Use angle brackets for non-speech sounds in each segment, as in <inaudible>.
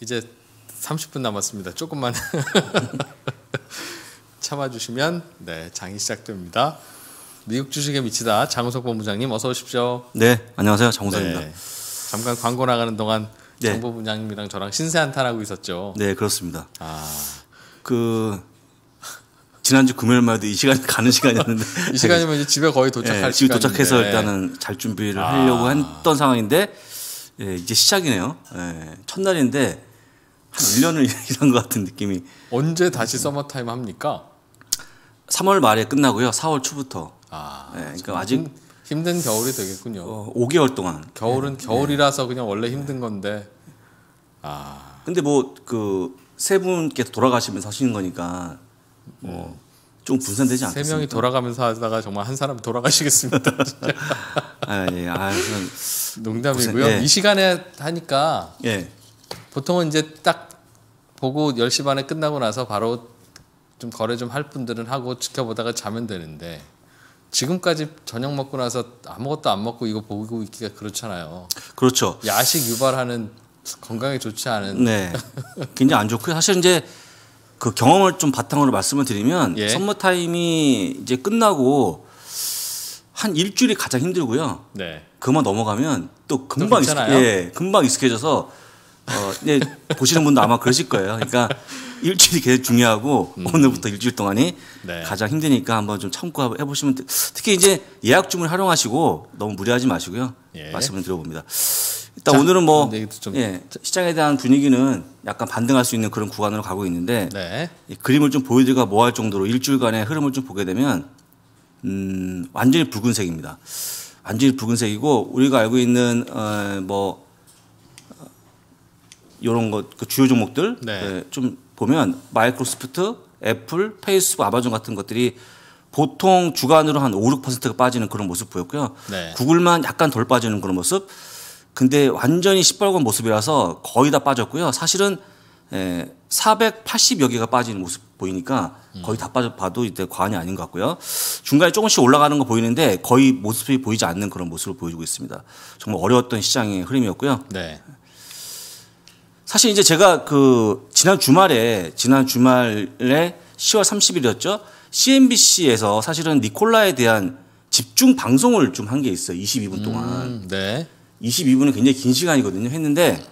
이제 30분 남았습니다. 조금만 <laughs> 참아주시면 네 장이 시작됩니다. 미국 주식에 미치다 장우석 본부장님 어서 오십시오. 네 안녕하세요 장우석입니다. 네, 잠깐 광고 나가는 동안 네. 장 본부장님이랑 저랑 신세 한탄하고 있었죠. 네 그렇습니다. 아그 지난주 금요일만해도이 시간 가는 시간이었는데 <laughs> 이 시간이면 이제 집에 거의 네, 도착할 네, 집에 도착해서 일단은 잘 준비를 아. 하려고 아. 했던 상황인데 예, 이제 시작이네요. 예, 첫날인데 한 1년을 일한 <laughs> 것 같은 느낌이. 언제 다시 서머타임 합니까? 3월 말에 끝나고요. 4월 초부터. 아, 예, 그러니까 아직 힘든 겨울이 되겠군요. 어, 5개월 동안. 겨울은 예, 예. 겨울이라서 그냥 원래 힘든 건데. 아. 근데 뭐 그 세 분께서 돌아가시면서 하시는 거니까 뭐좀 음. 분산되지 않겠습니세 명이 돌아가면서 하다가 정말 한 사람 돌아가시겠습니다. <laughs> 아, 예, 아, 농담이고요. 예. 이 시간에 하니까 예. 보통은 이제 딱 보고 10시 반에 끝나고 나서 바로 좀 거래 좀 할 분들은 하고 지켜보다가 자면 되는데 지금까지 저녁 먹고 나서 아무것도 안 먹고 이거 보고 있기가 그렇잖아요. 그렇죠. 야식 유발하는 건강에 좋지 않은. 네. 굉장히 안 좋고요. 사실 이제 그 경험을 좀 바탕으로 말씀을 드리면 예. 선머 타임이 이제 끝나고 한 일주일이 가장 힘들고요. 네. 그만 넘어가면 또 금방 익숙, 예, 금방 익숙해져서 어, 예, 보시는 분도 아마 그러실 거예요. 그러니까 일주일이 굉장 중요하고 음. 오늘부터 일주일 동안이 네. 가장 힘드니까 한번 좀 참고 해보시면 특히 이제 예약 주문 활용하시고 너무 무리하지 마시고요. 예. 말씀을 드려봅니다. 일단 자, 오늘은 뭐 예, 시장에 대한 분위기는 약간 반등할 수 있는 그런 구간으로 가고 있는데 네. 그림을 좀 보여드리가 뭐할 정도로 일주일간의 흐름을 좀 보게 되면 음, 완전히 붉은색입니다. 완전히 붉은색이고 우리가 알고 있는 어, 뭐 이런 어, 것그 주요 종목들 네. 예, 좀 보면 마이크로소프트, 애플, 페이스북, 아마존 같은 것들이 보통 주간으로 한 5, 6%가 빠지는 그런 모습 보였고요. 네. 구글만 약간 덜 빠지는 그런 모습. 근데 완전히 시뻘건 모습이라서 거의 다 빠졌고요. 사실은 예, 480여 개가 빠지는 모습 보이니까 거의 다 빠져 봐도 이때 과언이 아닌 것 같고요. 중간에 조금씩 올라가는 거 보이는데 거의 모습이 보이지 않는 그런 모습을 보여주고 있습니다. 정말 어려웠던 시장의 흐름이었고요. 네. 사실 이제 제가 그 지난 주말에 지난 주말에 10월 30일이었죠. CNBC에서 사실은 니콜라에 대한 집중 방송을 좀 한 게 있어요. 22분 음, 동안. 음, 네. 22분은 굉장히 긴 시간이거든요. 했는데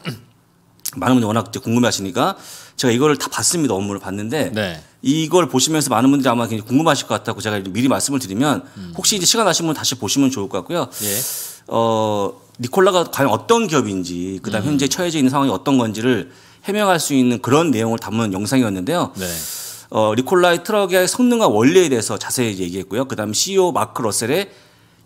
많은 분들이 워낙 궁금해하시니까 제가 이걸다 봤습니다 업무를 봤는데 네. 이걸 보시면서 많은 분들이 아마 굉장히 궁금하실 것 같다고 제가 미리 말씀을 드리면 음. 혹시 이제 시간 나시면 다시 보시면 좋을 것 같고요. 예. 어 니콜라가 과연 어떤 기업인지 그다음 음. 현재 처해져 있는 상황이 어떤 건지를 해명할 수 있는 그런 내용을 담은 영상이었는데요. 네. 어 니콜라의 트럭의 성능과 원리에 대해서 자세히 얘기했고요. 그다음 CEO 마크 러셀의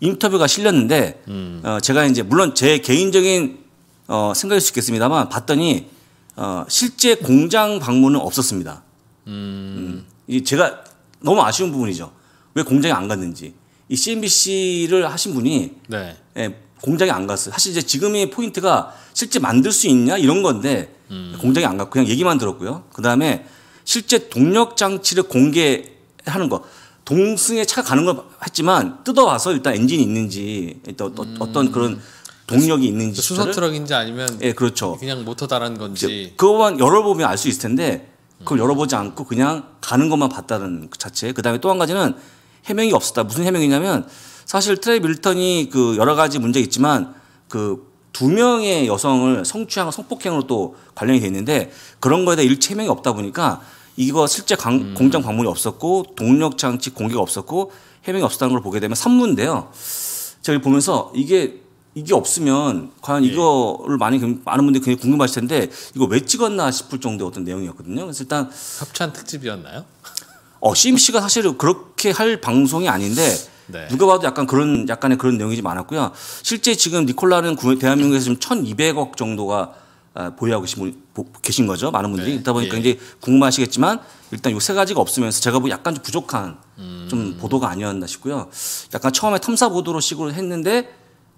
인터뷰가 실렸는데 음. 어, 제가 이제 물론 제 개인적인 어, 생각할수 있겠습니다만 봤더니 어, 실제 공장 방문은 없었습니다. 음. 음. 제가 너무 아쉬운 부분이죠. 왜 공장에 안 갔는지. 이 CNBC를 하신 분이 네. 예, 공장에 안 갔어요. 사실 이제 지금의 포인트가 실제 만들 수 있냐 이런 건데 음. 공장에 안 갔고 그냥 얘기만 들었고요. 그 다음에 실제 동력 장치를 공개하는 거. 동승에 차가 가는 걸 했지만 뜯어와서 일단 엔진이 있는지 일 음. 어떤 그런 동력이 있는지 수소 트럭인지 아니면 예 그렇죠 그냥 모터 달은 건지 그거만 열어보면 알 수 있을 텐데 그걸 열어보지 않고 그냥 가는 것만 봤다는 그 자체 그다음에 또 한 가지는 해명이 없었다 무슨 해명이냐면 사실 트레이 밀턴이 그 여러 가지 문제 있지만 그 두 명의 여성을 성추행 성폭행으로 또 관련이 돼 있는데 그런 거에 대해 일체 해명이 없다 보니까 이거 실제 강, 음. 공장 방문이 없었고 동력 장치 공개가 없었고 해명이 없었다는 걸 보게 되면 산문인데요. 저기 보면서 이게 이게 없으면 과연 예. 이거를 많이 많은 분들이 굉장히 궁금하실 텐데 이거 왜 찍었나 싶을 정도의 어떤 내용이었거든요. 그래서 일단 협찬 특집이었나요? 어, CMC가 사실 그렇게 할 방송이 아닌데 네. 누가 봐도 약간 그런 약간의 그런 내용이 많았고요. 실제 지금 니콜라는 대한민국에서 지금 1,200억 정도가 아, 보유하고 계신, 거죠. 많은 분들이. 네. 그러다 보니까 예. 이제 궁금하시겠지만 일단 요 세 가지가 없으면서 제가 보 약간 좀 부족한 음. 좀 보도가 아니었나 싶고요. 약간 처음에 탐사 보도로 식으로 했는데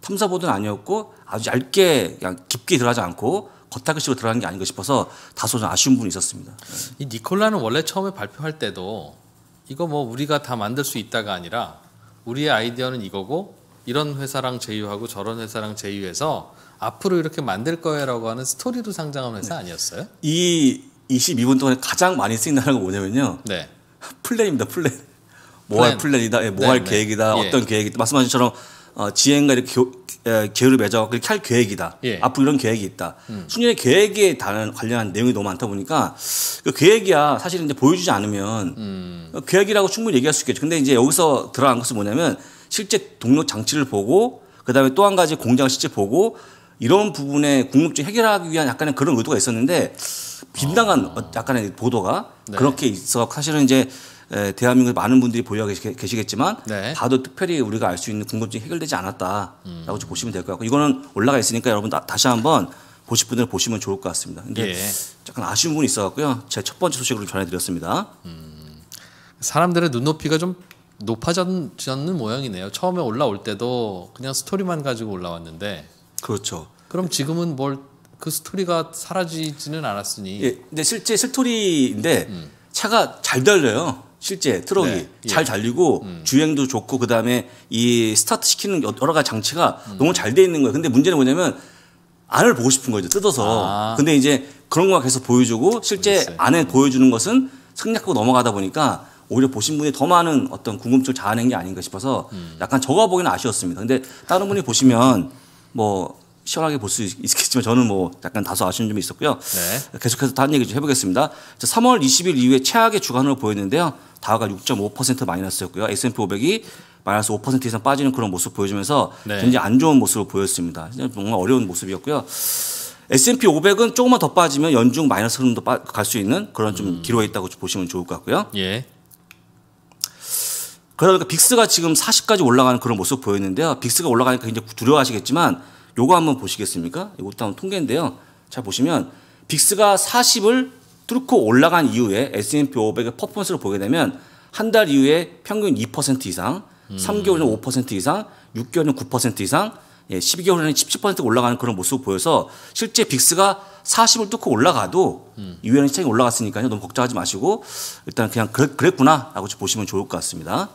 탐사보도는 아니었고 아주 얇게 그냥 깊게 들어가지 않고 겉타기식으로 들어간 게 아닌가 싶어서 다소 좀 아쉬운 부분이 있었습니다. 이 니콜라는 원래 처음에 발표할 때도 이거 뭐 우리가 다 만들 수 있다가 아니라 우리의 아이디어는 이거고 이런 회사랑 제휴하고 저런 회사랑 제휴해서 앞으로 이렇게 만들 거예요라고 하는 스토리도 상장한 회사 네. 아니었어요? 이 22분 동안에 가장 많이 쓰인 단어가 뭐냐면요. 네. 플랜입니다. 플랜. 뭐 할 플랜. 플랜이다. 예, 뭐할 네, 네, 계획이다. 예. 어떤 계획이다. 말씀하신 것처럼 어, 지행과 이렇게 교, 에, 계율을 맺어 그렇게 할 계획이다. 예. 앞으로 이런 계획이 있다. 음. 숙련의 계획에 단, 관련한 내용이 너무 많다 보니까 그 계획이야 사실 이제 보여주지 않으면 음. 그 계획이라고 충분히 얘기할 수 있겠죠. 근데 이제 여기서 들어간 것은 뭐냐면 실제 동력 장치를 보고 그다음에 또 한 가지 공장을 실제 보고 이런 부분에 궁극적 해결하기 위한 약간의 그런 의도가 있었는데 아. 빈당한 어. 약간의 보도가 네. 그렇게 있어 사실은 이제 대한민국 많은 분들이 보유하고 계시겠지만 네. 봐도 특별히 우리가 알 수 있는 궁금증이 해결되지 않았다라고 음. 보시면 될 것 같고 이거는 올라가 있으니까 여러분 나, 다시 한번 보실 분들은 보시면 좋을 것 같습니다. 근데 예. 약간 아쉬운 부분이 있어갖고요. 제 첫 번째 소식으로 전해드렸습니다. 음. 사람들의 눈높이가 좀 높아졌는 모양이네요. 처음에 올라올 때도 그냥 스토리만 가지고 올라왔는데 그렇죠. 그럼 지금은 뭘 그 스토리가 사라지지는 않았으니. 예, 근데 실제 스토리인데 음. 차가 잘 달려요. 실제 트럭이 네. 예. 잘 달리고 음. 주행도 좋고 그다음에 이 스타트 시키는 여러 가지 장치가 음. 너무 잘 돼 있는 거예요. 근데 문제는 뭐냐면 안을 보고 싶은 거죠. 뜯어서. 아. 근데 이제 그런 거 계속 보여주고 실제 모르겠어요. 안에 음. 보여주는 것은 생략하고 넘어가다 보니까 오히려 보신 분이 더 많은 어떤 궁금증을 자아낸 게 아닌가 싶어서 음. 약간 저어 보기는 아쉬웠습니다. 근데 다른 분이 보시면 뭐 시원하게 볼 수 있겠지만 저는 뭐 약간 다소 아쉬운 점이 있었고요. 네. 계속해서 다른 얘기 좀 해보겠습니다. 3월 20일 이후에 최악의 주간으로 보였는데요. 다우가 6.5% 마이너스였고요. S&P 500이 마이너스 5% 이상 빠지는 그런 모습 보여주면서 네. 굉장히 안 좋은 모습을 보였습니다. 정말 어려운 모습이었고요. S&P 500은 조금만 더 빠지면 연중 마이너스 흐름도 갈 수 있는 그런 좀 음. 기로에 있다고 보시면 좋을 것 같고요. 예. 그러니까 빅스가 지금 40까지 올라가는 그런 모습 보였는데요. 빅스가 올라가니까 굉장히 두려워하시겠지만 요거 한번 보시겠습니까? 이것도 한번 통계인데요. 잘 보시면 빅스가 40을 뚫고 올라간 이후에 S&P 500의 퍼포먼스를 보게 되면 한 달 이후에 평균 2% 이상, 음. 3개월은 5% 이상, 6개월은 9% 이상, 예, 12개월에는 17% 올라가는 그런 모습을 보여서 실제 빅스가 40을 뚫고 올라가도 음. 이외에는 시장이 올라갔으니까요. 너무 걱정하지 마시고 일단 그냥 그랬, 구나라고 보시면 좋을 것 같습니다.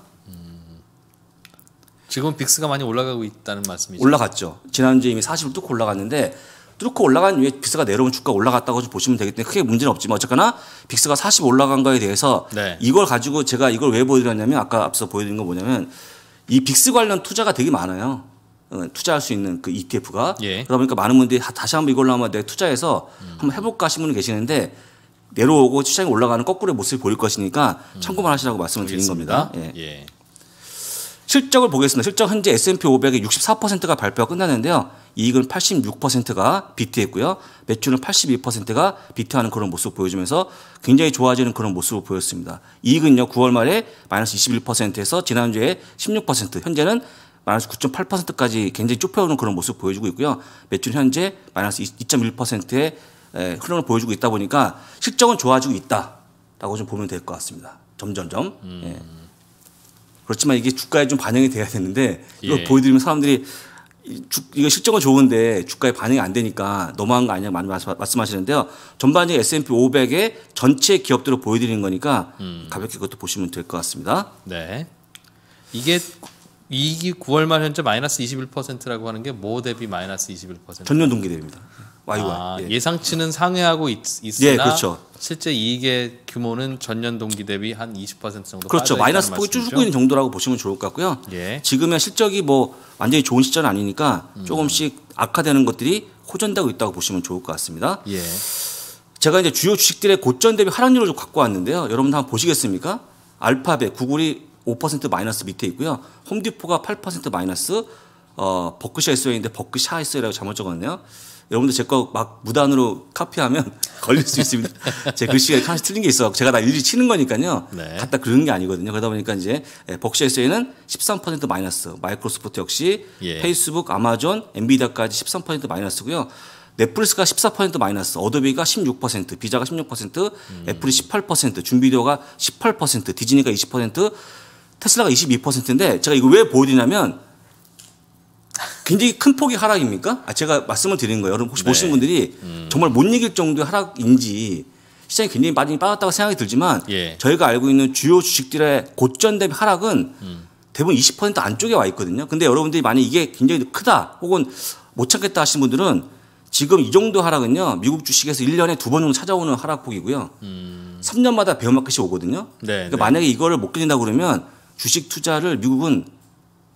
지금 빅스가 많이 올라가고 있다는 말씀이죠. 올라갔죠. 지난주 에 이미 40을 뚫고 올라갔는데 뚫고 올라간 위에 빅스가 내려온 주가 올라갔다고 보시면 되기 때문에 크게 문제는 없지만 어쨌거나 빅스가 40 올라간 거에 대해서 네. 이걸 가지고 제가 이걸 왜 보여드렸냐면 아까 앞서 보여드린 건 뭐냐면 이 빅스 관련 투자가 되게 많아요. 어, 투자할 수 있는 그 ETF가 예. 그러다 보니까 많은 분들이 다시 한번 이걸로 한번 내 투자해서 음. 한번 해볼까 하시는 분이 계시는데 내려오고 시장이 올라가는 거꾸로의 모습을 보일 것이니까 음. 참고만 하시라고 말씀을 드린 겁니다. 예. 예. 실적을 보겠습니다. 실적 현재 S&P 500의 64%가 발표가 끝났는데요. 이익은 86%가 비트했고요. 매출은 82%가 비트하는 그런 모습 보여주면서 굉장히 좋아지는 그런 모습을 보였습니다. 이익은요. 9월 말에 마이너스 21%에서 지난주에 16%, 현재는 마이너스 9.8%까지 굉장히 좁혀오는 그런 모습 보여주고 있고요. 매출 현재 마이너스 2.1%의 흐름을 보여주고 있다 보니까 실적은 좋아지고 있다라고 좀 보면 될 것 같습니다. 점점점. 음. 예. 그렇지만 이게 주가에 좀 반영이 돼야 되는데 이걸 예. 보여드리면 사람들이 주, 이거 실적은 좋은데 주가에 반영이 안 되니까 너무한 거 아니냐 많이 말씀하시는데요. 전반적인 S&P 500의 전체 기업들을 보여드리는 거니까 음. 가볍게 그것도 보시면 될 것 같습니다. 네. 이게 이익 9월 말 현재 마이너스 21%라고 하는 게뭐 대비 마이너스 21%? 전년 동기 대비입니다. YY. 아, 예. 상치는 상회하고 있, 으나 예, 그렇죠. 실제 이익의 규모는 전년 동기 대비 한 20% 정도 그렇죠. 마이너스 폭이 쭉쭉 있는 정도라고 보시면 좋을 것 같고요. 예. 지금의 실적이 뭐 완전히 좋은 시절은 아니니까 음. 조금씩 악화되는 것들이 호전되고 있다고 보시면 좋을 것 같습니다. 예. 제가 이제 주요 주식들의 고점 대비 하락률을 좀 갖고 왔는데요. 여러분들 한번 보시겠습니까? 알파벳, 구글이 5% 마이너스 밑에 있고요. 홈디포가 8% 마이너스, 어, 버크샤 에스웨이인데 버크샤 에스웨라고 잘못 적었네요. 여러분들 제 거 막 무단으로 카피하면 <laughs> 걸릴 수 있습니다. 제 글씨가 그 하나씩 틀린 게 있어. 제가 다 일일이 치는 거니까요. 네. 갖다 그러는 게 아니거든요. 그러다 보니까 이제 벅시에서는 예, 13% 마이너스, 마이크로소프트 역시 예. 페이스북, 아마존, 엔비디아까지 13% 마이너스고요. 넷플릭스가 14% 마이너스, 어도비가 16%, 비자가 16%, 음. 애플이 18%, 준비디가 18%, 디즈니가 20%, 테슬라가 22%인데 제가 이거 왜 보여드리냐면 굉장히 큰 폭의 하락입니까? 아, 제가 말씀을 드리는 거예요. 여러분 혹시 네. 보신 분들이 음. 정말 못 이길 정도의 하락인지 시장이 굉장히 많이 빠졌다고 생각이 들지만 예. 저희가 알고 있는 주요 주식들의 고점 대비 하락은 음. 대부분 20% 안쪽에 와 있거든요. 근데 여러분들이 만약 이게 굉장히 크다 혹은 못 참겠다 하신 분들은 지금 이 정도 하락은요 미국 주식에서 1년에 두 번 정도 찾아오는 하락폭이고요. 음. 3년마다 베어마켓이 오거든요. 네, 네. 그러니까 네. 만약에 이거를 못 견딘다 고 그러면 주식 투자를 미국은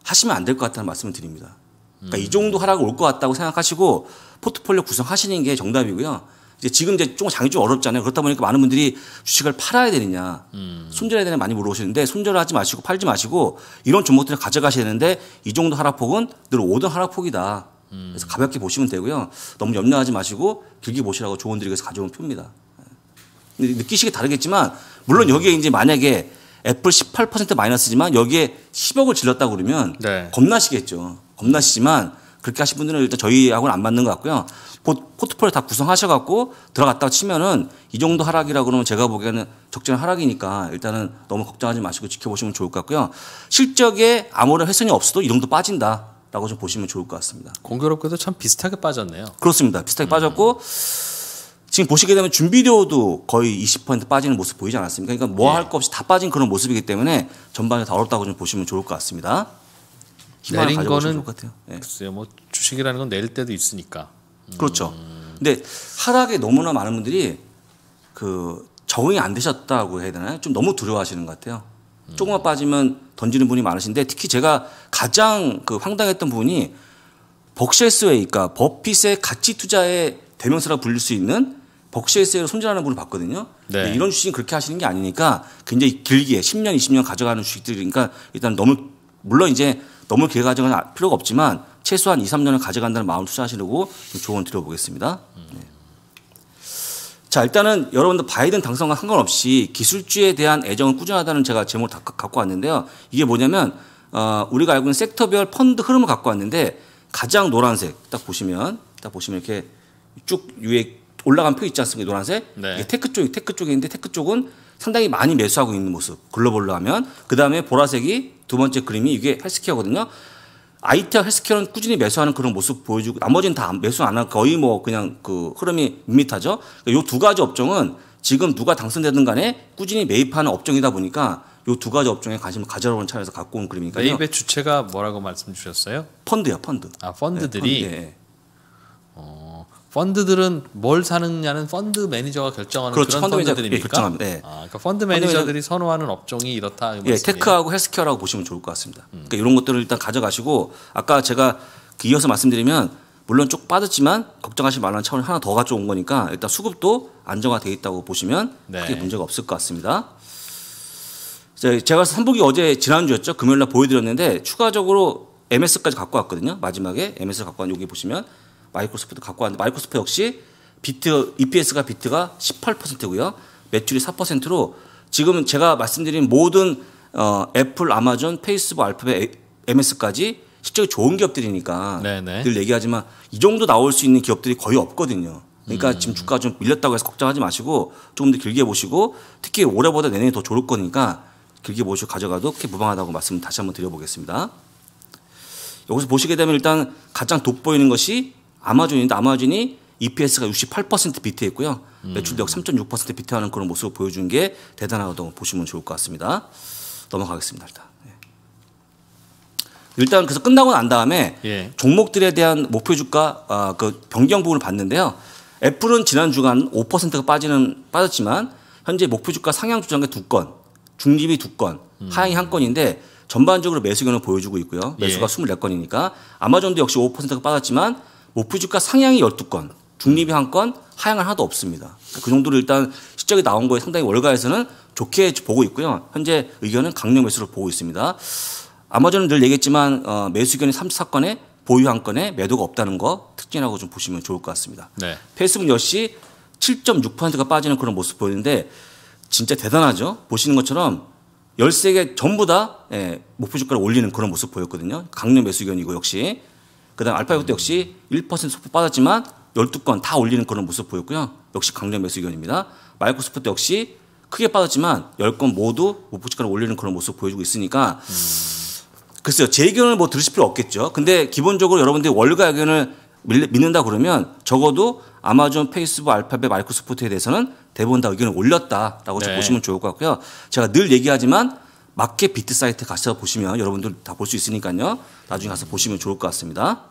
하시면 안 될 것 같다는 말씀을 드립니다. 그러니까 이 정도 하락 올것 같다고 생각하시고 포트폴리오 구성하시는 게 정답이고요. 이제 지금 이제 좀 장이 좀 어렵잖아요. 그렇다 보니까 많은 분들이 주식을 팔아야 되느냐, 음. 손절해야 되냐 많이 물어보시는데 손절하지 마시고 팔지 마시고 이런 종목들을 가져가셔야 되는데 이 정도 하락폭은 늘 오던 하락폭이다. 그래서 가볍게 보시면 되고요. 너무 염려하지 마시고 길게 보시라고 조언드리고해서 가져온 표입니다. 예. 느끼시기 다르겠지만 물론 여기에 이제 만약에 애플 18% 마이너스지만 여기에 10억을 질렀다 그러면 네. 겁나시겠죠. 겁나시지만 그렇게 하신 분들은 일단 저희하고는 안 맞는 것 같고요. 포트폴리오 다 구성하셔갖고 들어갔다 치면은 이 정도 하락이라 고 그러면 제가 보기에는 적절한 하락이니까 일단은 너무 걱정하지 마시고 지켜보시면 좋을 것 같고요. 실적에 아무런 훼손이 없어도 이 정도 빠진다. 라고 좀 보시면 좋을 것 같습니다. 공교롭게도 참 비슷하게 빠졌네요. 그렇습니다. 비슷하게 음. 빠졌고 지금 보시게 되면 준비료도 거의 20% 빠지는 모습 보이지 않았습니까? 그러니까 뭐 할거 예. 없이 다 빠진 그런 모습이기 때문에 전반에 다 어렵다고 좀 보시면 좋을 것 같습니다. 내린 거는 네. 글쎄요, 뭐 주식이라는 건 내릴 때도 있으니까. 음. 그렇죠. 근데 하락에 너무나 많은 분들이 그 적응이 안 되셨다고 해야 되나요? 좀 너무 두려워하시는 것 같아요. 음. 조금만 빠지면 던지는 분이 많으신데 특히 제가 가장 그 황당했던 부 분이 벅셰스웨이, 그니까 버핏의 가치 투자의 대명사라 불릴 수 있는 벅셰스웨이로 손질하는 분을 봤거든요. 네. 이런 주식은 그렇게 하시는 게 아니니까 굉장히 길게 10년, 20년 가져가는 주식들이니까 일단 너무 물론 이제 너무 길게 가져갈 아, 필요가 없지만 최소한 2, 3년을 가져간다는 마음을 투자하시려고 조언 드려보겠습니다. 네. 자 일단은 여러분들 바이든 당선과 상관없이 기술주에 대한 애정은 꾸준하다는 제가 제목을 다 갖고 왔는데요. 이게 뭐냐면 어, 우리가 알고 있는 섹터별 펀드 흐름을 갖고 왔는데 가장 노란색 딱 보시면 딱 보시면 이렇게 쭉 위에 올라간 표 있지 않습니까? 노란색 네. 이게 테크 쪽이 테크 쪽인데 테크 쪽은 상당히 많이 매수하고 있는 모습 글로벌로 하면 그 다음에 보라색이 두 번째 그림이 이게 헬스케어거든요. 아이티와 헬스케어는 꾸준히 매수하는 그런 모습 보여주고 나머지는 다 매수 안 하고 거의 뭐 그냥 그 흐름이 밋밋하죠. 그러니까 요두 가지 업종은 지금 누가 당선되든 간에 꾸준히 매입하는 업종이다 보니까 요 두 가지 업종에 관심을 가져오는 차원에서 갖고 온 그림이니까요. 매입의 주체가 뭐라고 말씀 주셨어요? 펀드요, 펀드. 아, 펀드들이. 네, 펀드, 예. 어... 펀드들은 뭘 사느냐는 펀드 매니저가 결정하는 그렇죠. 그런 펀드들입니까? 예, 결정합니다. 네. 아, 그러니까 펀드 매니저들이 선호하는 업종이 이렇다. 예, 말씀이에요? 테크하고 헬스케어라고 보시면 좋을 것 같습니다. 음. 그러니까 이런 것들을 일단 가져가시고 아까 제가 그 이어서 말씀드리면 물론 쭉 빠졌지만 걱정하지 말라는 차원이 하나 더 가져온 거니까 일단 수급도 안정화돼 있다고 보시면 네. 크게 문제가 없을 것 같습니다. 제가 삼복이 어제 지난주였죠 금요일 날 보여드렸는데 추가적으로 MS까지 갖고 왔거든요 마지막에 MS를 갖고 왔는데 여기 보시면 마이크로소프트 갖고 왔는데 마이크로소프트 역시 비트 EPS가 비트가 18%고요. 매출이 4%로 지금 제가 말씀드린 모든 어, 애플, 아마존, 페이스북, 알파벳, MS까지 실적이 좋은 기업들이니까 네네. 늘 얘기하지만 이 정도 나올 수 있는 기업들이 거의 없거든요. 그러니까 음. 지금 주가 좀 밀렸다고 해서 걱정하지 마시고 조금 더 길게 보시고 특히 올해보다 내년이 더 좋을 거니까 길게 보시고 가져가도 크게 무방하다고 말씀 다시 한번 드려보겠습니다. 여기서 보시게 되면 일단 가장 돋보이는 것이 아마존인데 아마존이 EPS가 68% 비트했고요. 음. 매출력 3.6% 비트하는 그런 모습을 보여준 게 대단하다고 보시면 좋을 것 같습니다. 넘어가겠습니다. 일단. 예. 일단 그래서 끝나고 난 다음에 예. 종목들에 대한 목표 주가 어, 그 변경 부분을 봤는데요. 애플은 지난 주간 5%가 빠지는 빠졌지만 현재 목표 주가 상향 조정의 두 건, 중립이 두 건, 음. 하향이 한 건인데 전반적으로 매수 견을 보여주고 있고요. 매수가 예. 24건이니까 아마존도 역시 5%가 빠졌지만 목표주가 상향이 12건, 중립이 한건 하향은 하나도 없습니다. 그 정도로 일단 실적이 나온 거에 상당히 월가에서는 좋게 보고 있고요. 현재 의견은 강력 매수로 보고 있습니다. 아마존은 늘 얘기했지만 어, 매수 의견이 34건에 보유 한 건에 매도가 없다는 거 특징이라고 좀 보시면 좋을 것 같습니다. 네. 페이스북 역시 7.6%가 빠지는 그런 모습 보이는데 진짜 대단하죠. 보시는 것처럼 13개 전부 다 예, 목표 주가를 올리는 그런 모습 보였거든요. 강력 매수 의견이고 역시 그다음 알파이브도 역시 1% 소폭 빠졌지만 12건 다 올리는 그런 모습 보였고요. 역시 강력 매수 의견입니다. 마이크로소프트 역시 크게 빠졌지만 10건 모두 목표치가를 뭐 올리는 그런 모습 보여주고 있으니까 음. 글쎄요. 제 의견을 뭐 들으실 필요 없겠죠. 근데 기본적으로 여러분들이 월가 의견을 믿는다 그러면 적어도 아마존, 페이스북, 알파벳, 마이크로소프트에 대해서는 대부분 다 의견을 올렸다라고 네. 보시면 좋을 것 같고요. 제가 늘 얘기하지만 마켓 비트 사이트 가서 보시면 여러분들 다 볼 수 있으니까요. 나중에 가서 보시면 좋을 것 같습니다.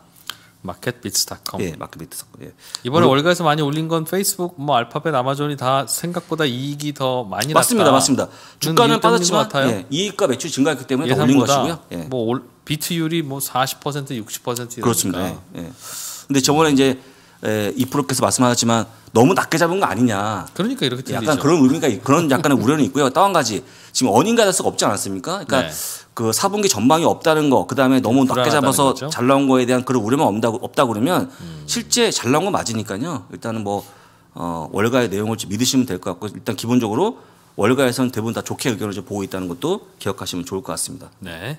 마켓비트닷컴. 예, 마켓비트닷컴. 예. 이번에 월가에서 많이 올린 건 페이스북, 뭐 알파벳, 아마존이 다 생각보다 이익이 더 많이 맞습니다, 맞습니다. 주가는 빠졌지만 예, 이익과 매출 증가했기 때문에 더 올린 것이고요. 예. 뭐 올, 비트율이 뭐 40%, 60% 이러니까. 그렇습니다. 예. 예. 근데 저번에 이제 예, 이프로께서 말씀하셨지만 너무 낮게 잡은 거 아니냐. 그러니까 이렇게 들리죠. 약간 그런 의미가 그런 약간의 우려는 있고요. 또 한 가지 지금 어닝 가자스가 없지 않았습니까? 그러니까 네. 그 4분기 전망이 없다는 거, 그 다음에 너무 낮게 잡아서 거죠? 잘 나온 거에 대한 그런 우려만 없다고, 없다고 그러면 음. 실제 잘 나온 거 맞으니까요. 일단은 뭐 어, 월가의 내용을 좀 믿으시면 될 것 같고 일단 기본적으로 월가에서는 대부분 다 좋게 의견을 좀 보고 있다는 것도 기억하시면 좋을 것 같습니다. 네.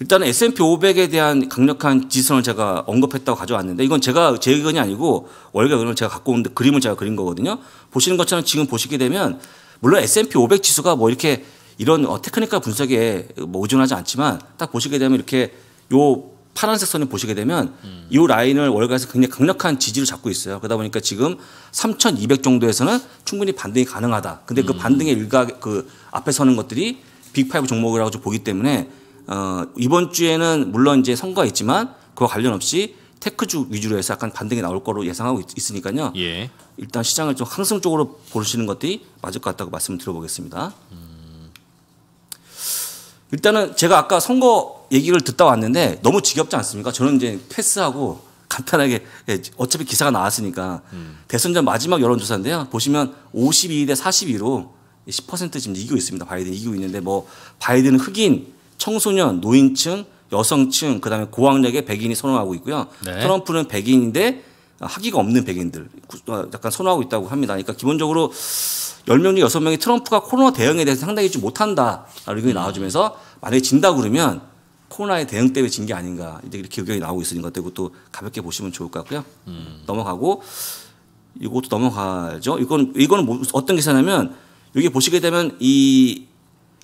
일단은 S&P 500에 대한 강력한 지선을 제가 언급했다고 가져왔는데 이건 제가 제 의견이 아니고 월가 의견을 제가 갖고 온데 그림을 제가 그린 거거든요. 보시는 것처럼 지금 보시게 되면 물론 S&P 500 지수가 뭐 이렇게 이런 어, 테크니컬 분석에 뭐 의존하지 않지만 딱 보시게 되면 이렇게 요 파란색 선을 보시게 되면 음. 이 라인을 월가에서 굉장히 강력한 지지를 잡고 있어요. 그러다 보니까 지금 3,200 정도에서는 충분히 반등이 가능하다. 근데 그 음. 그 반등의 일각 그 앞에 서는 것들이 빅5 종목이라고 보기 때문에 어, 이번 주에는 물론 이제 선거가 있지만 그와 관련 없이 테크주 위주로 해서 약간 반등이 나올 거로 예상하고 있, 으니까요 예. 일단 시장을 좀 항상 쪽으로 보시는 것들이 맞을 것 같다고 말씀을 드려보겠습니다. 음. 일단은 제가 아까 선거 얘기를 듣다 왔는데 너무 지겹지 않습니까? 저는 이제 패스하고 간편하게 예, 어차피 기사가 나왔으니까 음. 대선 전 마지막 여론조사인데요. 보시면 52대 42로 10% 지금 이기고 있습니다. 바이든 이기고 있는데 뭐 바이든은 흑인 청소년, 노인층, 여성층, 그다음에 고학력의 백인이 선호하고 있고요. 네. 트럼프는 백인인데 학위가 없는 백인들 어, 약간 선호하고 있다고 합니다. 그러니까 기본적으로 1 0명중6 명이 트럼프가 코로나 대응에 대해서 상당히 좀 못한다라는 의견이 나와주면서 만약에 진다 그러면 코로나의 대응 때문에 진 게 아닌가 이제 이렇게 의견이 나오고 있으니까 그것도 가볍게 보시면 좋을 것 같고요. 음. 넘어가고 이것도 넘어가죠. 이건 이거는 뭐 어떤 기사냐면 여기 보시게 되면 이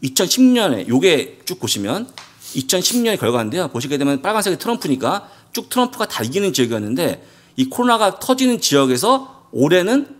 2010년에 요게 쭉 보시면 2010년의 결과인데요. 보시게 되면 빨간색이 트럼프니까 쭉 트럼프가 다 이기는 지역이었는데 이 코로나가 터지는 지역에서 올해는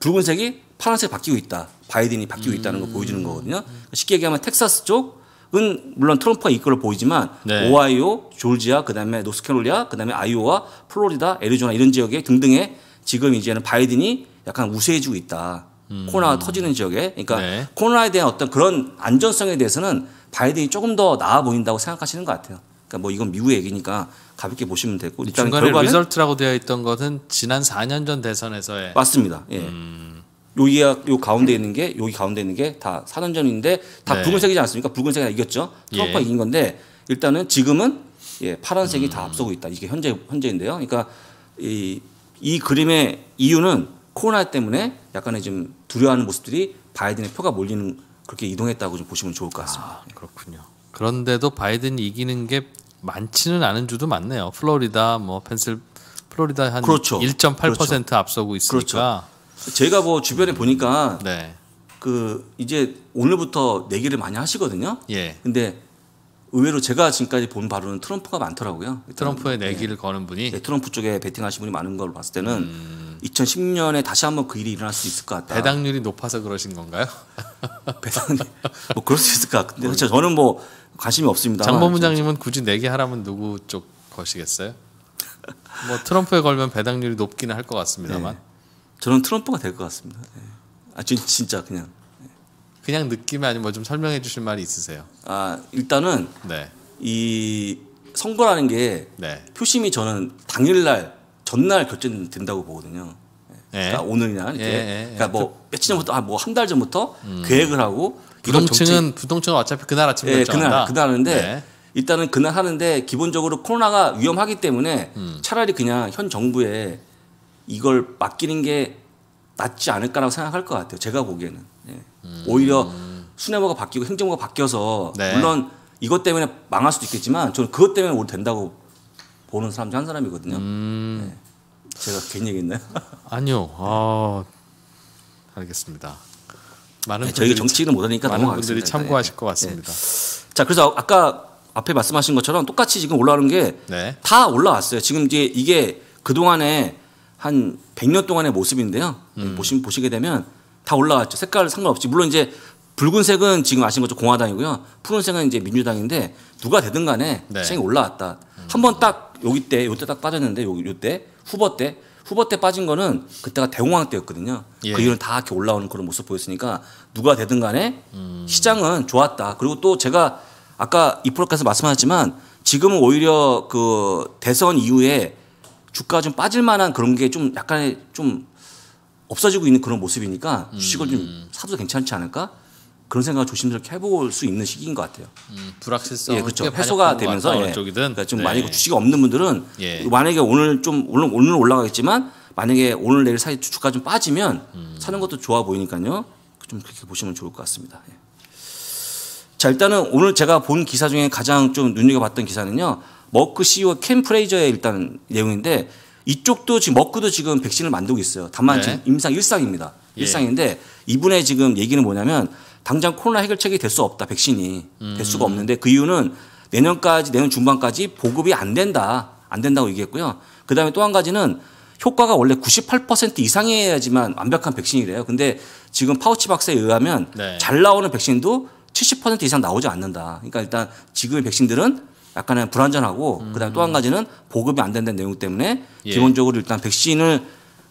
붉은색이 파란색 바뀌고 있다. 바이든이 바뀌고 음. 있다는 걸 보여주는 거거든요. 쉽게 얘기하면 텍사스 쪽은 물론 트럼프가 이끌어 보이지만 네. 오하이오, 졸지아, 그다음에 노스캐롤리아, 그다음에 아이오와 플로리다, 애리조나 이런 지역에 등등에 지금 이제는 바이든이 약간 우세해지고 있다. 음. 코로나 터지는 지역에 그러니까 네. 코로나에 대한 어떤 그런 안전성에 대해서는 바이든이 조금 더 나아 보인다고 생각하시는 것 같아요. 그러니까 뭐 이건 미국 얘기니까 가볍게 보시면 되고 일단 중간에 결과는 리절트라고 되어 있던 것은 지난 4년 전 대선에서의 맞습니다. 예. 음. 여기가 요 가운데 있는 게 여기 가운데 있는 게 다 4년 전인데 다 네. 붉은색이지 않습니까? 붉은색이 이겼죠. 예. 트럼프가 예. 이긴 건데 일단은 지금은 예, 파란색이 음. 다 앞서고 있다. 이게 현재 현재인데요. 그러니까 이, 이 그림의 이유는 코로나 때문에 약간의 좀 두려워하는 모습들이 바이든의 표가 몰리는 그렇게 이동했다고 좀 보시면 좋을 것 같습니다. 아, 그렇군요. 그런데도 바이든이 이기는 게 많지는 않은 주도 많네요. 플로리다, 뭐 펜실, 플로리다 한 1.8% 그렇죠. 그렇죠. 앞서고 있으니까. 그렇죠. 제가 뭐 주변에 보니까 네. 그 이제 오늘부터 내기를 많이 하시거든요. 예. 근데 의외로 제가 지금까지 본 바로는 트럼프가 많더라고요. 트럼프의 내기를 네. 예. 거는 분이 네, 트럼프 쪽에 베팅하신 분이 많은 걸 봤을 때는 음... 2010년에 다시 한번 그 일이 일어날 수 있을 것 같다. 배당률이 높아서 그러신 건가요? <laughs> 배당률 뭐 그럴 수 있을 것 같은데 그렇죠. 저는 뭐 관심이 없습니다. 장 본부장님은 굳이 내기 하라면 누구 쪽 거시겠어요? 뭐 트럼프에 걸면 배당률이 높기는 할 것 같습니다만 네. 저는 트럼프가 될 것 같습니다. 네. 아 진, 진짜 그냥 그냥 느낌 이 아니면 뭐 좀 설명해 주실 말이 있으세요? 아 일단은 네. 이 선거라는 게 네. 표심이 저는 당일날 전날 결제된다고 보거든요. 예. 그러니까 오늘이나 이렇게 예, 예, 예. 그러니까 뭐 그 며칠 전부터 아, 뭐 한 달 전부터 음. 계획을 하고 부동층은 부동층은 어차피 그날 아침에 예, 그날 그날 하는데 네. 일단은 그날 하는데 기본적으로 코로나가 위험하기 때문에 음. 차라리 그냥 현 정부에 이걸 맡기는 게 낫지 않을까라고 생각할 것 같아요. 제가 보기에는 예. 음. 오히려 수뇌부가 바뀌고 행정부가 바뀌어서 네. 물론 이것 때문에 망할 수도 있겠지만 저는 그것 때문에 오히려 된다고 보는 사람 중 한 사람이거든요. 음. 예. 제가 괜히 얘기했나요? <laughs> 아니요. 아, 알겠습니다. 많은 네, 저희 정치인은 못하니까 많은 분들이 참고하실 네, 네. 것 같습니다. 네. 자, 그래서 아까 앞에 말씀하신 것처럼 똑같이 지금 올라오는 게다 네. 올라왔어요. 지금 이제 이게 그 동안에 한 100년 동안의 모습인데요. 음. 예, 보시 보시게 되면 다 올라왔죠. 색깔 상관없이 물론 이제 붉은색은 지금 아신 것처럼 공화당이고요. 푸른색은 이제 민주당인데 누가 되든 간에 네. 생이 올라왔다. 음. 한번 딱 여기 때 요 때 딱 빠졌는데 요, 요때 후보 때 후보 때 빠진 거는 그때가 대공황 때였거든요. 예. 그 이후는 다 이렇게 올라오는 그런 모습 보였으니까 누가 되든 간에 음. 시장은 좋았다. 그리고 또 제가 아까 이프로까서 말씀하셨지만 지금은 오히려 그 대선 이후에 주가가 좀 빠질 만한 그런 게 좀 약간의 좀 없어지고 있는 그런 모습이니까 음. 주식을 좀 사도 괜찮지 않을까? 그런 생각을 조심스럽게 해볼 수 있는 시기인 것 같아요. 음, 불확실성 예, 그렇죠. 해소가 되면서 예, 그러니까 좀 네. 만약에 주식이 없는 분들은 예. 만약에 오늘 좀 오늘 오늘 올라가겠지만 만약에 오늘 내일 사이 주가 좀 빠지면 음. 사는 것도 좋아 보이니까요. 좀 그렇게 보시면 좋을 것 같습니다. 예. 자 일단은 오늘 제가 본 기사 중에 가장 좀 눈여겨봤던 기사는요. 머크 CEO와 프레이저의 일단 내용인데 이쪽도 지금 머크도 지금 백신을 만들고 있어요. 다만 네. 지금 임상 일상입니다. 예. 일상인데 이분의 지금 얘기는 뭐냐면 당장 코로나 해결책이 될 수 없다. 백신이 될 수가 음. 없는데 그 이유는 내년까지 내년 중반까지 보급이 안 된다. 안 된다고 얘기했고요. 그다음에 또 한 가지는 효과가 원래 98% 이상이어야지만 완벽한 백신이래요. 근데 지금 파우치 박사에 의하면 네. 잘 나오는 백신도 70% 이상 나오지 않는다. 그러니까 일단 지금의 백신들은 약간의 불안전하고 음. 그다음에 또 한 가지는 보급이 안 된다는 내용 때문에 예. 기본적으로 일단 백신을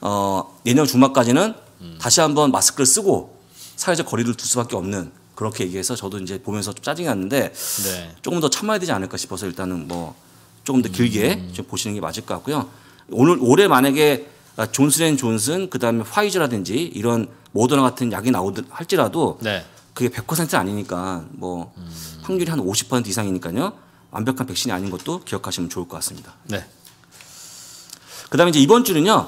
어 내년 주말까지는 음. 다시 한번 마스크를 쓰고 사회적 거리를 둘 수밖에 없는 그렇게 얘기해서 저도 이제 보면서 좀 짜증이 났는데 네. 조금 더 참아야 되지 않을까 싶어서 일단은 뭐 조금 더 길게 음. 좀 보시는 게 맞을 것 같고요. 오늘 올해 만약에 존슨앤존슨 아, 그다음에 화이자라든지 이런 모더나 같은 약이 나오든 할지라도 네. 그게 100% 아니니까 뭐 음. 확률이 한 50% 이상이니까요. 완벽한 백신이 아닌 것도 기억하시면 좋을 것 같습니다. 네. 그다음에 이제 이번 주는요.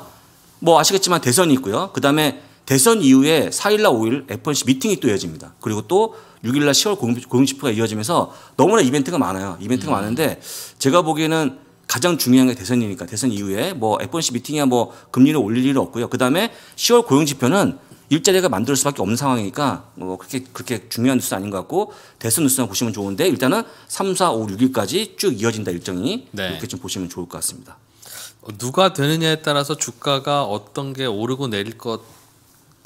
뭐 아시겠지만 대선이 있고요. 그다음에 대선 이후에 4일날 5일 f o c 미팅이 또 이어집니다. 그리고 또 6일날 10월 고용표가 이어지면서 너무나 이벤트가 많아요. 이벤트가 음. 많은데 제가 보기에는 가장 중요한 게 대선이니까 대선 이후에 뭐 f o c 미팅이야 뭐 금리를 올릴 일은 없고요. 그다음에 10월 고용지표는 일자리가 만들 수밖에 없는 상황이니까 뭐 그렇게 그렇게 중요한 뉴스 아닌 것 같고 대선 뉴스만 보시면 좋은데 일단은 3, 4, 5, 6일까지 쭉 이어진다 일정이 네. 이렇게 좀 보시면 좋을 것 같습니다. 어, 누가 되느냐에 따라서 주가가 어떤 게 오르고 내릴 것도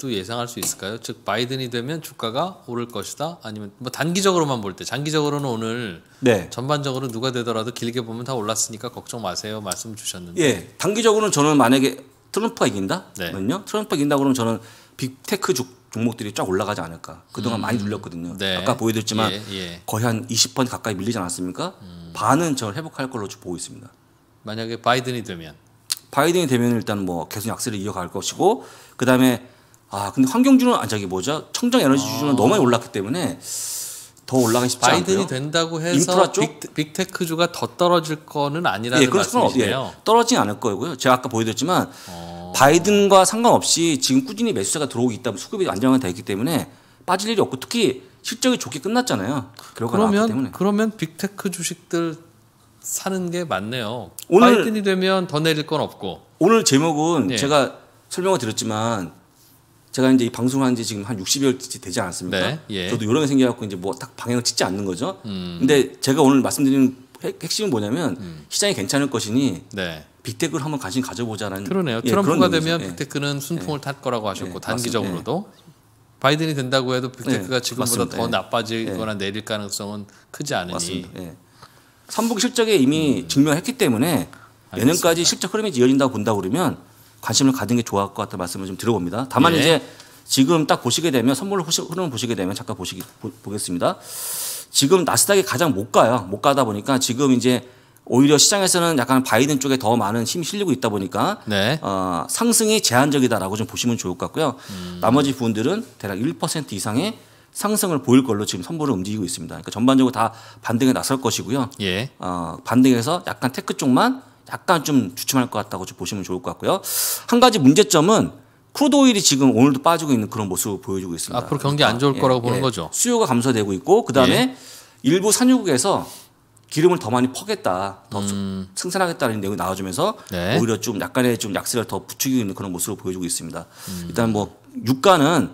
예상할 수 있을까요? 즉 바이든이 되면 주가가 오를 것이다. 아니면 뭐 단기적으로만 볼 때 장기적으로는 오늘 네. 전반적으로 누가 되더라도 길게 보면 다 올랐으니까 걱정 마세요 말씀 주셨는데. 예, 단기적으로는 저는 만약에 트럼프가 이긴다, 면요 네. 트럼프가 이긴다 그러면 저는 빅테크 주, 종목들이 쫙 올라가지 않을까. 그동안 음. 많이 눌렸거든요. 네. 아까 보여드렸지만 예, 예. 거의 한 20번 가까이 밀리지 않았습니까? 음. 반은 저 회복할 걸로 보고 있습니다. 만약에 바이든이 되면 바이든이 되면 일단 뭐 계속 약세를 이어갈 것이고 그 다음에 아 근데 환경주는 아 저기 뭐죠 청정 에너지 주는 주 아. 너무 많이 올랐기 때문에 더 올라가기 쉽지 바이든이 않고요. 된다고 해서 빅, 테크주가 더 떨어질 거는 아니라는 예, 예 말씀이시네요. 예, 떨어지지 않을 거고요. 제가 아까 보여드렸지만 어. 바이든과 상관없이 지금 꾸준히 매수자가 들어오고 있다면 수급이 안정화되어 있기 때문에 빠질 일이 없고 특히 실적이 좋게 끝났잖아요. 그러면 그러면 빅테크 주식들 사는 게 맞네요. 오늘 바이든이 되면 더 내릴 건 없고. 오늘 제목은 네. 제가 설명을 드렸지만 제가 이제 이 방송한 지 지금 한6 0여일 되지 않았습니까? 네. 예. 저도 요런 게 생겨갖고 이제 뭐 딱 방향을 찍지 않는 거죠. 음. 근데 제가 오늘 말씀드리는 핵심은 뭐냐면 음. 시장이 괜찮을 것이니 네. 빅테크를 한번 관심 가져보자는 그러네요. 예, 트럼프가 되면 예. 빅테크는 순풍을 탈 거라고 하셨고 예, 예, 단기적으로도 예. 바이든이 된다고 해도 빅테크가 지금보다 더 나빠지거나 내릴 가능성은 크지 않으니 맞습니 실적에 이미 음. 증명했기 때문에 알겠습니다. 내년까지 실적 흐름이 이어진다고 본다 그러면 관심을 가진 게 좋을 것 같다 말씀을 좀 드려봅니다. 다만 이제 지금 딱 보시게 되면 선물 흐름을 보시게 되면 잠깐 보시기 보, 겠습니다 지금 나스닥이 가장 못 가요. 못 가다 보니까 지금 이제 오히려 시장에서는 약간 바이든 쪽에 더 많은 힘이 실리고 있다 보니까 네. 어, 상승이 제한적이다라고 좀 보시면 좋을 것 같고요. 음. 나머지 부분들은 대략 1% 이상의 상승을 보일 걸로 지금 선보를 움직이고 있습니다. 그러니까 전반적으로 다 반등에 나설 것이고요. 예. 어, 반등에서 약간 테크 쪽만 약간 좀 주춤할 것 같다고 좀 보시면 좋을 것 같고요. 한 가지 문제점은 크루드 오일이 지금 오늘도 빠지고 있는 그런 모습을 보여주고 있습니다. 앞으로 경기 안 좋을 그러니까, 거라고 예, 보는 예. 거죠. 수요가 감소되고 있고 그다음에 예. 일부 산유국에서 기름을 더 많이 퍼겠다, 더 음. 승산하겠다는 내용이 나와주면서 네. 오히려 좀 약간의 좀 약세를 더 부추기고 있는 그런 모습을 보여주고 있습니다. 음. 일단 뭐 유가는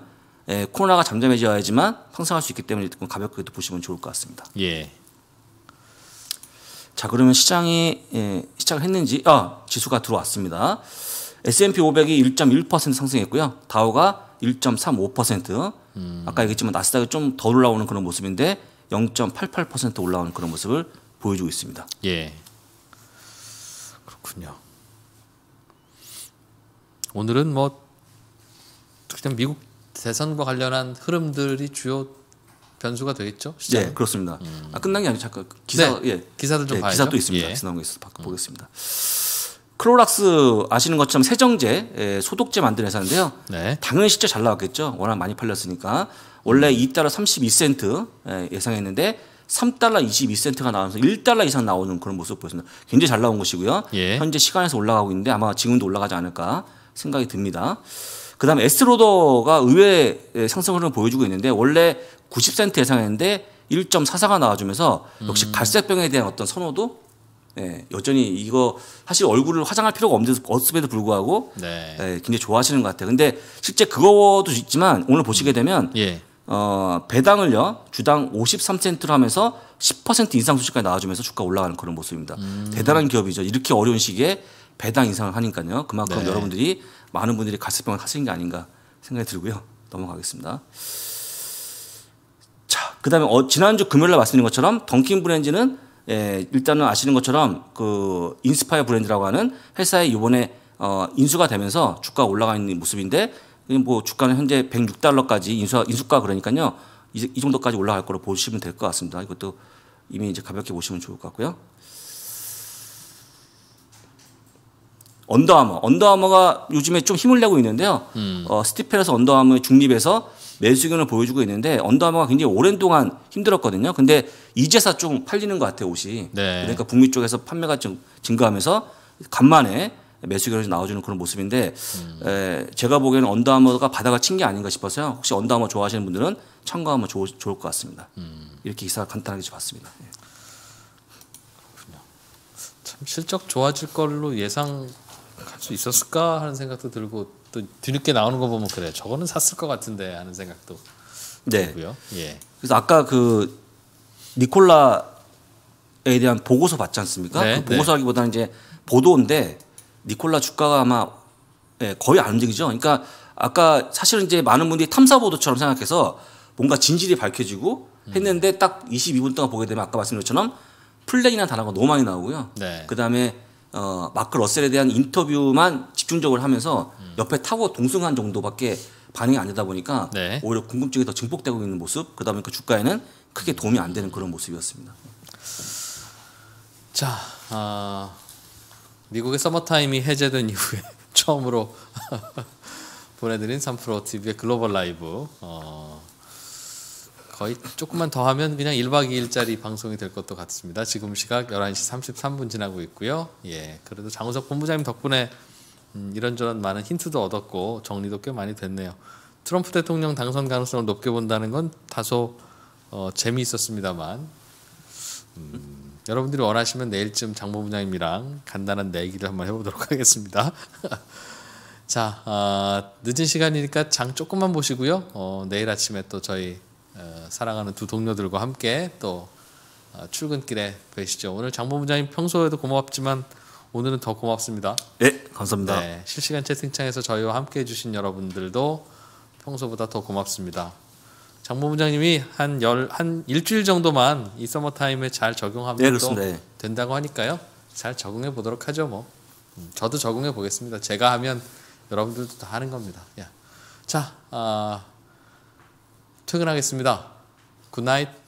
예, 코로나가 잠잠해져야지만 상승할 수 있기 때문에 가볍게도 보시면 좋을 것 같습니다. 예. 자 그러면 시장이 예, 시작을 했는지 아 지수가 들어왔습니다. S&P 500이 1.1% 상승했고요. 다우가 1.35%. 음. 아까 얘기했지만 나스닥이 좀덜 올라오는 그런 모습인데 0.88% 올라오는 그런 모습을 보여주고 있습니다. 예. 그렇군요. 오늘은 뭐 특히 미국 대선과 관련한 흐름들이 주요 변수가 되겠죠? 시장? 예, 그렇습니다. 음. 아, 끝난 게 아니고 잠깐 기사 네, 예. 기사들 좀 예, 봐야죠. 기사 또 있습니다. 예. 기사 거 있어서 음. 보겠습니다. 크로락스 아시는 것처럼 세정제, 예, 소독제 만드 회사인데요. 네. 당연히 진짜 잘 나왔겠죠. 워낙 많이 팔렸으니까. 원래 2달러 음. 32센트 예, 예상했는데 3달러 22센트가 나와서 1달러 이상 나오는 그런 모습 보였습니다. 굉장히 잘 나온 것이고요. 예. 현재 시간에서 올라가고 있는데 아마 지금도 올라가지 않을까 생각이 듭니다. 그다음에 에스로더가 의외의 상승 흐름을 보여주고 있는데 원래 90센트 예상했는데 1.44가 나와주면서 역시 음. 갈색병에 대한 어떤 선호도 예, 여전히 이거 사실 얼굴을 화장할 필요가 없음에도 불구하고 네. 예, 굉장히 좋아하시는 것 같아요. 근데 실제 그거도 있지만 오늘 보시게 되면 예. 어, 배당을요 주당 53센트로 하면서 10% 인상 수준까지 나와주면서 주가 올라가는 그런 모습입니다. 음. 대단한 기업이죠. 이렇게 어려운 시기에 배당 인상을 하니까요. 그만큼 네. 여러분들이 많은 분들이 가스병을 하시는 게 아닌가 생각이 들고요. 넘어가겠습니다. 자, 그다음에 어, 지난주 금요일에 말씀드린 것처럼 던킨 브랜즈는 예, 일단은 아시는 것처럼 그 인스파이어 브랜드라고 하는 회사에 이번에 어, 인수가 되면서 주가가 올라가 있는 모습인데 뭐 주가는 현재 106달러까지 인수 인수가 그러니까요. 이, 이 정도까지 올라갈 거로 보시면 될 것 같습니다. 이것도 이미 이제 가볍게 보시면 좋을 것 같고요. 언더아머, 언더아머가 요즘에 좀 힘을 내고 있는데요. 음. 어, 스티펠에서 언더아머의 중립에서 매수 의견을 보여주고 있는데 언더아머가 굉장히 오랜 동안 힘들었거든요. 근데 이제서 좀 팔리는 것 같아요, 옷이. 네. 그러니까 북미 쪽에서 판매가 좀 증가하면서 간만에 매수 결에서 나와주는 그런 모습인데 음. 에, 제가 보기에는 언더아머가 바다가 친 게 아닌가 싶어서요. 혹시 언더아머 좋아하시는 분들은 참고하면 좋, 좋을 것 같습니다. 음. 이렇게 기사 간단하게 봤습니다. 예. 참 실적 좋아질 걸로 예상할 수 있었을까 하는 생각도 들고 또 뒤늦게 나오는 거 보면 그래 저거는 샀을 것 같은데 하는 생각도 네. 들고요. 예. 그래서 아까 그 니콜라에 대한 보고서 봤지 않습니까? 네, 그 보고서라기보다는 네. 이제 보도인데 니콜라 주가가 아마 예, 거의 안 움직이죠. 그러니까 아까 사실은 이제 많은 분들이 탐사 보도처럼 생각해서 뭔가 진실이 밝혀지고 음. 했는데 딱 22분 동안 보게 되면 아까 말씀드린 것처럼 플랜이나 단어가 너무 많이 나오고요. 네. 그다음에 어, 마크 러셀에 대한 인터뷰만 집중적으로 하면서 음. 옆에 타고 동승한 정도밖에 반응이 안 되다 보니까 네. 오히려 궁금증이 더 증폭되고 있는 모습 그다 보니까 그 주가에는 크게 도움이 안 되는 그런 모습이었습니다. 자, 어... 미국의 서머타임이 해제된 이후에 <laughs> 처음으로 <laughs> 보내드린 3프로 TV의 글로벌 라이브 어, 거의 조금만 더 하면 그냥 1박 2일짜리 방송이 될 것도 같습니다. 지금 시각 11시 33분 지나고 있고요. 예, 그래도 장우석 본부장님 덕분에 음, 이런저런 많은 힌트도 얻었고 정리도 꽤 많이 됐네요. 트럼프 대통령 당선 가능성을 높게 본다는 건 다소 어, 재미있었습니다만 음, 여러분들이 원하시면 내일쯤 장모부장님이랑 간단한 내기를 한번 해보도록 <laughs> 하겠습니다. <laughs> 자, 어, 늦은 시간이니까 장 조금만 보시고요. 어, 내일 아침에 또 저희 어, 사랑하는 두 동료들과 함께 또 아, 출근길에 뵈시죠. 오늘 장모부장님 평소에도 고맙지만 오늘은 더 고맙습니다. 예, 감사합니다. 네, 실시간 채팅창에서 저희와 함께 해주신 여러분들도 평소보다 더 고맙습니다. 장 본부장님이 한 열 한 일주일 정도만 이 서머 타임에 잘 적용하면 네, 예. 된다고 하니까요. 잘 적응해 보도록 하죠, 뭐. 음, 저도 적응해 보겠습니다. 제가 하면 여러분들도 다 하는 겁니다. 야. 예. 자, 아, 퇴근하겠습니다. 굿나잇.